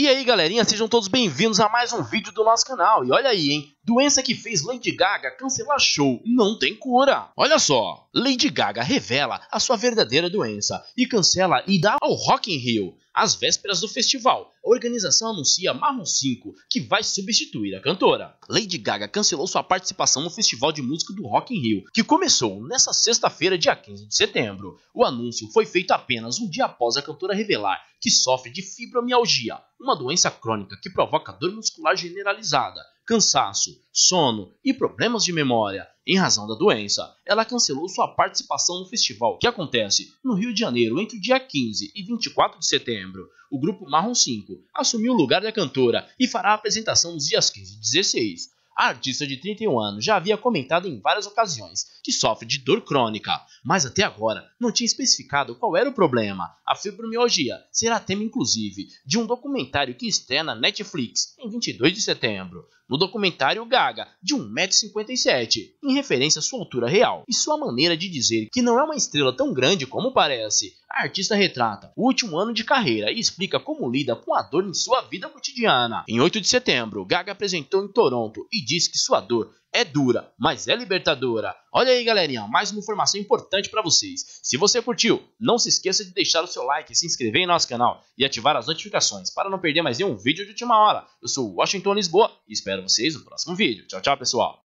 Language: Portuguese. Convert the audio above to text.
E aí galerinha, sejam todos bem-vindos a mais um vídeo do nosso canal. E olha aí, hein? Doença que fez Lady Gaga cancelar show não tem cura. Olha só, Lady Gaga revela a sua verdadeira doença e cancela e dá ao Rock in Rio. Às vésperas do festival, a organização anuncia Marron 5, que vai substituir a cantora. Lady Gaga cancelou sua participação no Festival de Música do Rock in Rio, que começou nesta sexta-feira, dia 15 de setembro. O anúncio foi feito apenas um dia após a cantora revelar que sofre de fibromialgia, uma doença crônica que provoca dor muscular generalizada, cansaço, sono e problemas de memória em razão da doença, ela cancelou sua participação no festival, que acontece no Rio de Janeiro entre o dia 15 e 24 de setembro. O grupo Marrom 5 assumiu o lugar da cantora e fará a apresentação nos dias 15 e 16 a artista de 31 anos já havia comentado em várias ocasiões que sofre de dor crônica, mas até agora não tinha especificado qual era o problema. A fibromialgia será tema, inclusive, de um documentário que estreia na Netflix em 22 de setembro. No documentário Gaga, de 1,57m, em referência à sua altura real e sua maneira de dizer que não é uma estrela tão grande como parece. A artista retrata o último ano de carreira e explica como lida com a dor em sua vida cotidiana. Em 8 de setembro, Gaga apresentou em Toronto e diz que sua dor é dura, mas é libertadora. Olha aí, galerinha, mais uma informação importante para vocês. Se você curtiu, não se esqueça de deixar o seu like, se inscrever em nosso canal e ativar as notificações para não perder mais nenhum vídeo de última hora. Eu sou Washington Lisboa e espero vocês no próximo vídeo. Tchau, tchau, pessoal.